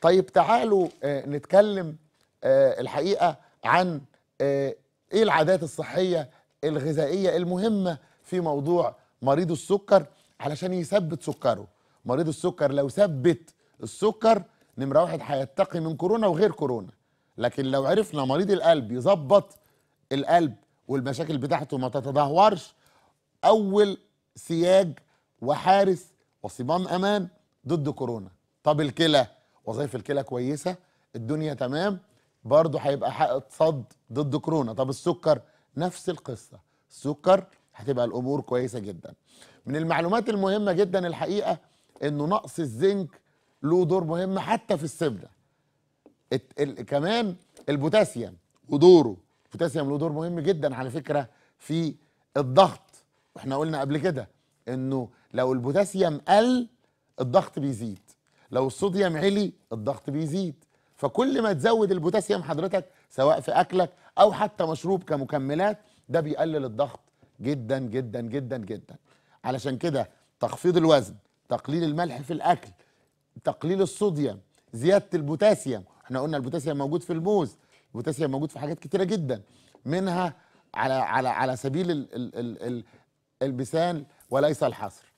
طيب تعالوا آه، نتكلم آه، الحقيقه عن آه، ايه العادات الصحيه الغذائيه المهمه في موضوع مريض السكر علشان يثبت سكره مريض السكر لو ثبت السكر نمره واحد هيتقي من كورونا وغير كورونا لكن لو عرفنا مريض القلب يظبط القلب والمشاكل بتاعته ما تتدهورش اول سياج وحارس وصمام امان ضد كورونا طب الكلى وظائف الكلى كويسه الدنيا تمام برضه هيبقى حائط صد ضد كورونا طب السكر نفس القصه السكر هتبقى الامور كويسه جدا من المعلومات المهمه جدا الحقيقه انه نقص الزنك له دور مهم حتى في السمنه كمان البوتاسيوم ودوره البوتاسيوم له دور مهم جدا على فكره في الضغط واحنا قلنا قبل كده انه لو البوتاسيوم قل الضغط بيزيد لو الصوديوم علي الضغط بيزيد فكل ما تزود البوتاسيوم حضرتك سواء في اكلك او حتى مشروب كمكملات ده بيقلل الضغط جدا جدا جدا جدا علشان كده تخفيض الوزن تقليل الملح في الاكل تقليل الصوديوم زياده البوتاسيوم احنا قلنا البوتاسيوم موجود في الموز البوتاسيوم موجود في حاجات كتيره جدا منها على على على سبيل البسان وليس الحصر